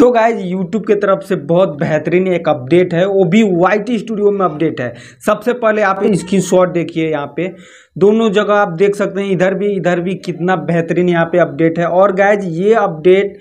तो guys YouTube की तरफ से बहुत बेहतरीन एक अपडेट है वो भी वाइट स्टूडियो में अपडेट है सबसे पहले आप स्क्रीन शॉट देखिए यहाँ पे दोनों जगह आप देख सकते हैं इधर भी इधर भी कितना बेहतरीन यहाँ पे अपडेट है और गाइज ये अपडेट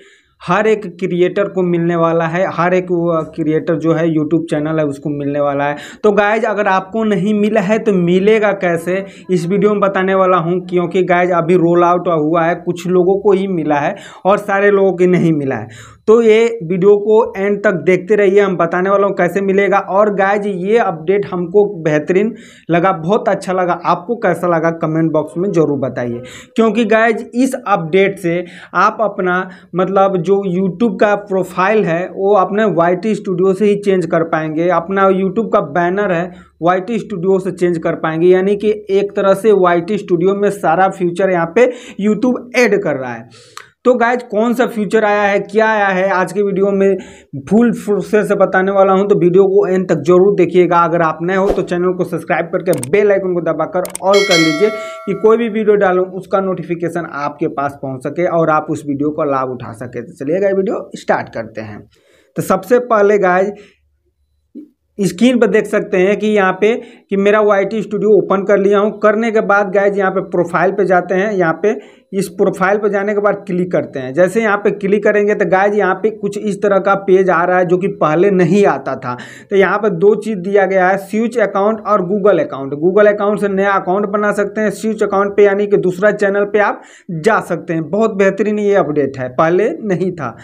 हर एक क्रिएटर को मिलने वाला है हर एक क्रिएटर जो है यूट्यूब चैनल है उसको मिलने वाला है तो गायज अगर आपको नहीं मिला है तो मिलेगा कैसे इस वीडियो में बताने वाला हूँ क्योंकि गायज अभी रोल आउट हुआ है कुछ लोगों को ही मिला है और सारे लोगों के नहीं मिला है तो ये वीडियो को एंड तक देखते रहिए हम बताने वाला हूँ कैसे मिलेगा और गाइज ये अपडेट हमको बेहतरीन लगा बहुत अच्छा लगा आपको कैसा लगा कमेंट बॉक्स में ज़रूर बताइए क्योंकि गायज इस अपडेट से आप अपना मतलब जो यूट्यूब का प्रोफाइल है वो अपने वाई स्टूडियो से ही चेंज कर पाएंगे अपना यूट्यूब का बैनर है वाई स्टूडियो से चेंज कर पाएंगे यानी कि एक तरह से वाई स्टूडियो में सारा फ्यूचर यहाँ पे यूट्यूब ऐड कर रहा है तो गाइज कौन सा फ्यूचर आया है क्या आया है आज के वीडियो में फुल प्रोसेस से बताने वाला हूं तो वीडियो को एंड तक जरूर देखिएगा अगर आप नए हो तो चैनल को सब्सक्राइब करके बेल आइकन को दबाकर ऑल कर लीजिए कि कोई भी वीडियो डालूँ उसका नोटिफिकेशन आपके पास पहुँच सके और आप उस वीडियो का लाभ उठा सके तो चलिएगा वीडियो स्टार्ट करते हैं तो सबसे पहले गाइज स्क्रीन पर देख सकते हैं कि यहाँ पे कि मेरा वाई स्टूडियो ओपन कर लिया हूँ करने के बाद गाइज यहाँ पे प्रोफाइल पे जाते हैं यहाँ पे इस प्रोफाइल पर जाने के बाद क्लिक करते हैं जैसे यहाँ पे क्लिक करेंगे तो गाइज यहाँ पे कुछ इस तरह का पेज आ रहा है जो कि पहले नहीं आता था तो यहाँ पर दो चीज़ दिया गया है स्विच अकाउंट और गूगल अकाउंट गूगल अकाउंट से नया अकाउंट बना सकते हैं स्विच अकाउंट पर यानी कि दूसरा चैनल पर आप जा सकते हैं बहुत बेहतरीन ये अपडेट है पहले नहीं था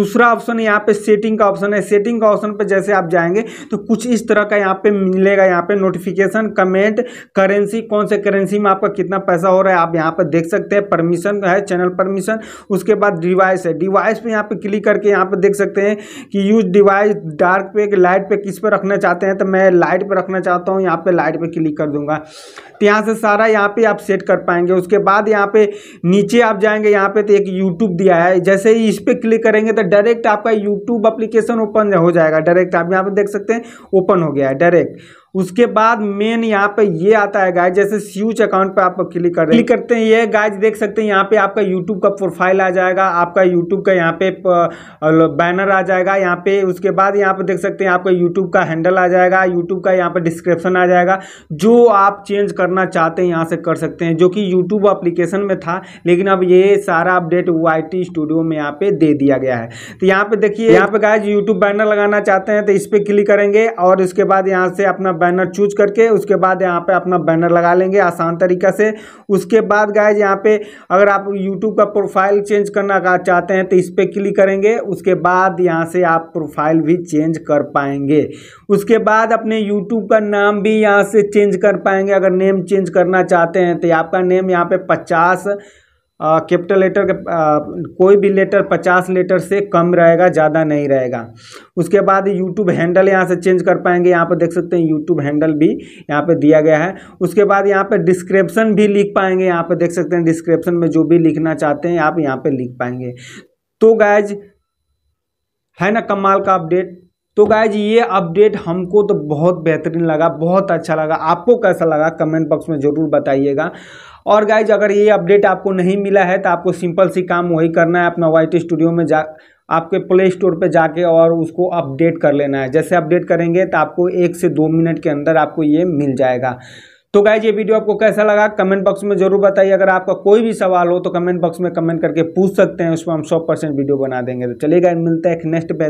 दूसरा ऑप्शन यहाँ पे सेटिंग का ऑप्शन है सेटिंग का ऑप्शन पर जैसे आप जाएंगे तो कुछ इस तरह का यहाँ पे मिलेगा यहाँ पे नोटिफिकेशन कमेंट करेंसी कौन से करेंसी में आपका कितना पैसा हो रहा है आप यहाँ पर देख सकते हैं परमिशन परमिशन है चैनल परमिशन उसके बाद डिवाइस है डिवाइस पे यहाँ पे क्लिक करके यहाँ पे देख सकते हैं कि यूज डिवाइस डार्क पे कि लाइट पे किस पे रखना चाहते हैं तो मैं लाइट पे रखना चाहता हूँ यहाँ पे लाइट पे क्लिक कर दूंगा तो यहाँ से सारा यहाँ पे आप सेट कर पाएंगे उसके बाद यहाँ पे नीचे आप जाएंगे यहाँ पे तो एक यूट्यूब दिया है जैसे ही इस पर क्लिक करेंगे तो डायरेक्ट आपका यूट्यूब अप्लीकेशन ओपन हो जाएगा डायरेक्ट आप यहाँ पे देख सकते हैं ओपन हो गया है डायरेक्ट उसके बाद मेन यहाँ पे ये आता है गाइज जैसे स्यूज अकाउंट पे आप क्लिक कर क्लिक करते हैं ये गाइज देख सकते हैं यहाँ पे आपका यूट्यूब का प्रोफाइल आ जाएगा आपका यूट्यूब का यहाँ पे बैनर आ जाएगा यहाँ पे उसके बाद यहाँ पे देख सकते हैं आपका यूट्यूब का हैंडल आ जाएगा यूट्यूब का यहाँ पे डिस्क्रिप्शन आ जाएगा जो आप चेंज करना चाहते हैं यहाँ से कर सकते हैं जो कि यूट्यूब अप्लीकेशन में था लेकिन अब ये सारा अपडेट वाई स्टूडियो में यहाँ पे दे दिया गया है तो यहाँ पे देखिए यहाँ पे गाइज यूट्यूब बैनर लगाना चाहते हैं तो इस पर क्लिक करेंगे और इसके बाद यहाँ से अपना बैनर चूज करके उसके बाद यहाँ पे अपना बैनर लगा लेंगे आसान तरीका से उसके बाद गाइज यहाँ पे अगर आप यूट्यूब का प्रोफाइल चेंज करना चाहते हैं तो इस पर क्लिक करेंगे उसके बाद यहाँ से आप प्रोफाइल भी चेंज कर पाएंगे उसके बाद अपने यूट्यूब का नाम भी यहाँ से चेंज कर पाएंगे अगर नेम चेंज करना चाहते हैं तो आपका नेम यहाँ पे पचास कैपिटल लेटर का कोई भी लेटर पचास लेटर से कम रहेगा ज़्यादा नहीं रहेगा उसके बाद यूट्यूब हैंडल यहाँ से चेंज कर पाएंगे यहाँ पर देख सकते हैं यूट्यूब हैंडल भी यहाँ पर दिया गया है उसके बाद यहाँ पर डिस्क्रिप्शन भी लिख पाएंगे यहाँ पर देख सकते हैं डिस्क्रिप्शन में जो भी लिखना चाहते हैं आप यहाँ पर लिख पाएंगे तो गैज है ना कमाल का अपडेट तो गाइज ये अपडेट हमको तो बहुत बेहतरीन लगा बहुत अच्छा लगा आपको कैसा लगा कमेंट बॉक्स में ज़रूर बताइएगा और गाइज अगर ये अपडेट आपको नहीं मिला है तो आपको सिंपल सी काम वही करना है अपना वाइट स्टूडियो में जा आपके प्ले स्टोर पे जाके और उसको अपडेट कर लेना है जैसे अपडेट करेंगे तो आपको एक से दो मिनट के अंदर आपको ये मिल जाएगा तो गाइज ये वीडियो आपको कैसा लगा कमेंट बॉक्स में जरूर बताइए अगर आपका कोई भी सवाल हो तो कमेंट बॉक्स में कमेंट करके पूछ सकते हैं उसमें हम सौ परसेंट वीडियो बना देंगे तो चलिए गाइज मिलते हैं एक नेक्स्ट